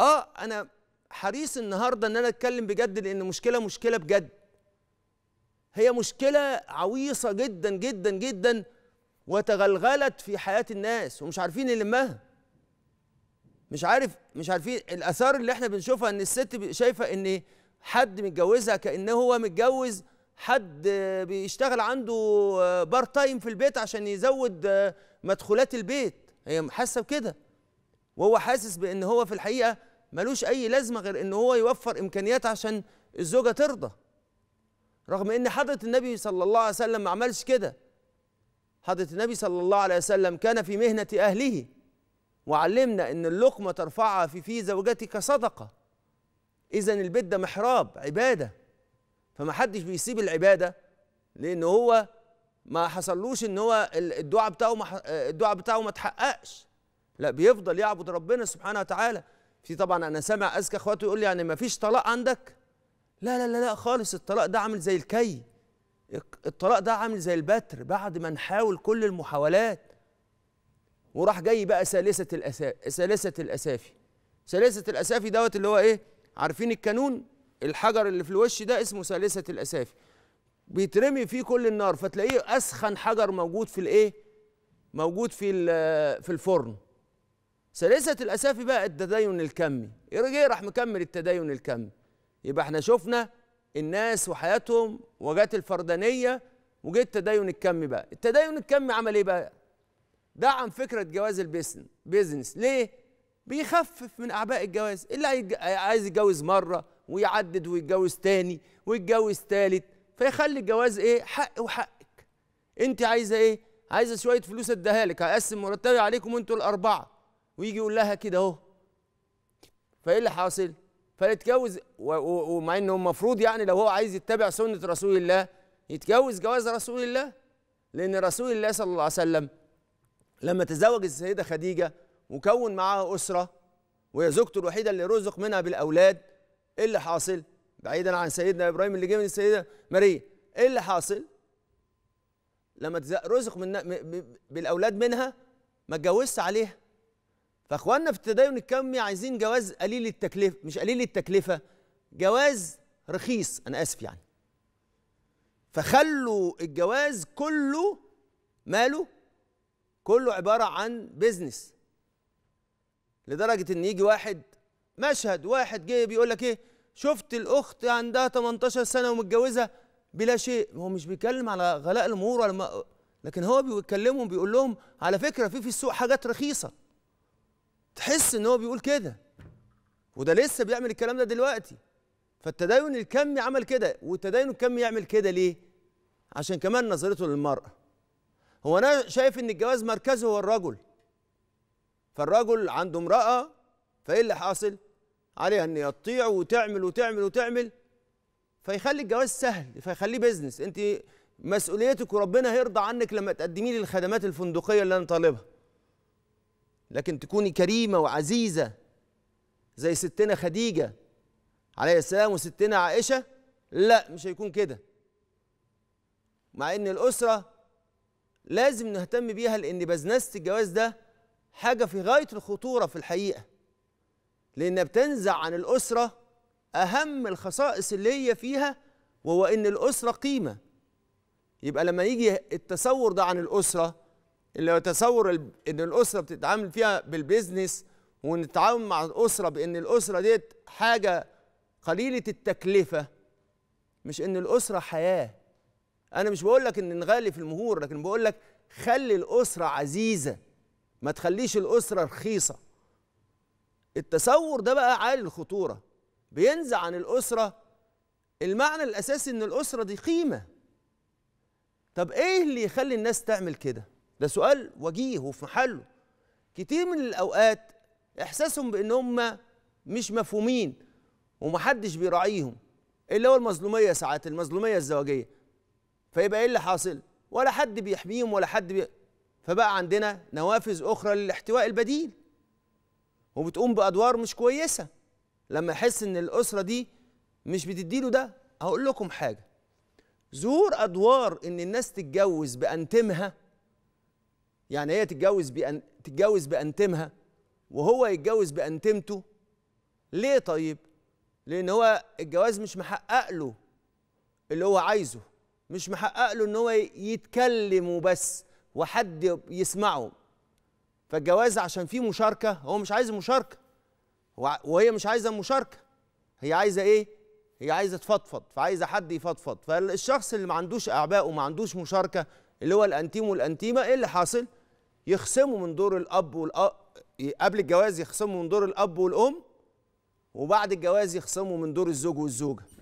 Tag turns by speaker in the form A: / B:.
A: اه انا حريص النهارده ان انا اتكلم بجد لان مشكله مشكله بجد هي مشكله عويصه جدا جدا جدا وتغلغلت في حياه الناس ومش عارفين يلمها مش عارف مش عارفين الاثار اللي احنا بنشوفها ان الست شايفه ان حد متجوزها كانه هو متجوز حد بيشتغل عنده بار تايم في البيت عشان يزود مدخولات البيت هي حاسه بكده وهو حاسس بان هو في الحقيقه ملوش اي لازمه غير ان هو يوفر امكانيات عشان الزوجه ترضى رغم ان حضره النبي صلى الله عليه وسلم ما عملش كده حضره النبي صلى الله عليه وسلم كان في مهنه اهله وعلمنا ان اللقمه ترفعها في في زوجتك صدقه اذا البيت ده محراب عباده فما حدش بيسيب العباده لان هو ما حصلوش ان هو الدعاء بتاعه الدعاء بتاعه ما تحققش لا بيفضل يعبد ربنا سبحانه وتعالى في طبعا انا سامع اذكى اخواته يقول لي يعني ما فيش طلاق عندك لا لا لا لا خالص الطلاق ده عامل زي الكي الطلاق ده عامل زي البتر بعد ما نحاول كل المحاولات وراح جاي بقى ثالثة الأسافي ثالثة الأسافي ثالثة الأسافي دوت اللي هو إيه عارفين الكانون الحجر اللي في الوش ده اسمه ثالثة الأسافي بيترمي فيه كل النار فتلاقيه أسخن حجر موجود في الإيه موجود في في الفرن ثالثة الأسافي بقى التدين الكمي إيه راح مكمل التدين الكمي يبقى احنا شفنا الناس وحياتهم وجات الفردانية وجه التدين الكمي بقى التدين الكمي عمل إيه بقى دعم فكرة جواز بيزنس ليه بيخفف من أعباء الجواز اللي عايز يتجوز مرة ويعدد ويتجوز تاني ويتجوز تالت فيخلي الجواز إيه حق وحقك أنت عايزة إيه عايزة شوية فلوس أديها لك هقسم مرتبي عليكم أنتوا الأربعة ويجي يقول لها كده اهو فايه اللي حاصل؟ فيتجوز ومع انه المفروض يعني لو هو عايز يتبع سنه رسول الله يتجوز جواز رسول الله لان رسول الله صلى الله عليه وسلم لما تزوج السيده خديجه وكون معاها اسره وهي زوجته الوحيده اللي رزق منها بالاولاد ايه اللي حاصل؟ بعيدا عن سيدنا ابراهيم اللي جه من السيده ماريا ايه اللي حاصل؟ لما رزق من بالاولاد منها ما اتجوزش عليها فاخواننا في التدين الكمي عايزين جواز قليل التكلفه مش قليل التكلفه جواز رخيص انا اسف يعني فخلوا الجواز كله ماله كله عباره عن بيزنس لدرجه ان يجي واحد مشهد واحد جه بيقول لك ايه شفت الاخت عندها 18 سنه ومتجوزه بلا شيء هو مش بيتكلم على غلاء الامور ولا لكن هو بيكلمهم بيقول لهم على فكره في في السوق حاجات رخيصه تحس ان هو بيقول كده وده لسه بيعمل الكلام ده دلوقتي فالتدين الكمي عمل كده والتدين الكمي يعمل كده ليه عشان كمان نظرته للمرأة هو انا شايف ان الجواز مركزه هو الرجل فالرجل عنده امرأة فايه اللي حاصل عليها ان يطيع وتعمل وتعمل وتعمل فيخلي الجواز سهل فيخليه بيزنس انت مسؤوليتك وربنا هيرضى عنك لما تقدمي لي الخدمات الفندقيه اللي انا طالبها لكن تكوني كريمة وعزيزة زي ستنا خديجة عليه السلام وستنا عائشة لا مش هيكون كده مع ان الأسرة لازم نهتم بيها لان بزنسة الجواز ده حاجة في غاية الخطورة في الحقيقة لانها بتنزع عن الأسرة أهم الخصائص اللي هي فيها وهو ان الأسرة قيمة يبقى لما يجي التصور ده عن الأسرة اللي هو تصور ان الاسره بتتعامل فيها بالبيزنس ونتعامل مع الاسره بان الاسره ديت حاجه قليله التكلفه مش ان الاسره حياه انا مش بقول لك ان نغالي في المهور لكن بقول لك خلي الاسره عزيزه ما تخليش الاسره رخيصه التصور ده بقى عالي الخطوره بينزع عن الاسره المعنى الاساسي ان الاسره دي قيمه طب ايه اللي يخلي الناس تعمل كده ده سؤال وجيه وفي محله كتير من الأوقات إحساسهم بأن هم مش مفهومين ومحدش بيراعيهم اللي هو المظلومية ساعات المظلومية الزواجية فيبقى إيه اللي حاصل؟ ولا حد بيحميهم ولا حد بي... فبقى عندنا نوافذ أخرى للاحتواء البديل وبتقوم بأدوار مش كويسة لما يحس إن الأسرة دي مش بتديله ده هقول لكم حاجة ظهور أدوار إن الناس تتجوز بأنتمها يعني هي تتجوز بأن تتجوز بأنتمها وهو يتجوز بأنتمته ليه طيب؟ لأن هو الجواز مش محقق له اللي هو عايزه مش محقق له إن هو يتكلم وبس وحد يسمعه فالجواز عشان فيه مشاركة هو مش عايز مشاركة وهي مش عايزة مشاركة هي عايزة إيه؟ هي عايزة تفضفض فعايزة حد يفضفض فالشخص اللي ما عندوش أعباء وما عندوش مشاركة اللي هو الأنتيم والأنتيمة إيه اللي حاصل؟ يخصموا من دور الاب والأ... قبل الجواز يخصموا من دور الاب والام وبعد الجواز يخصموا من دور الزوج والزوجه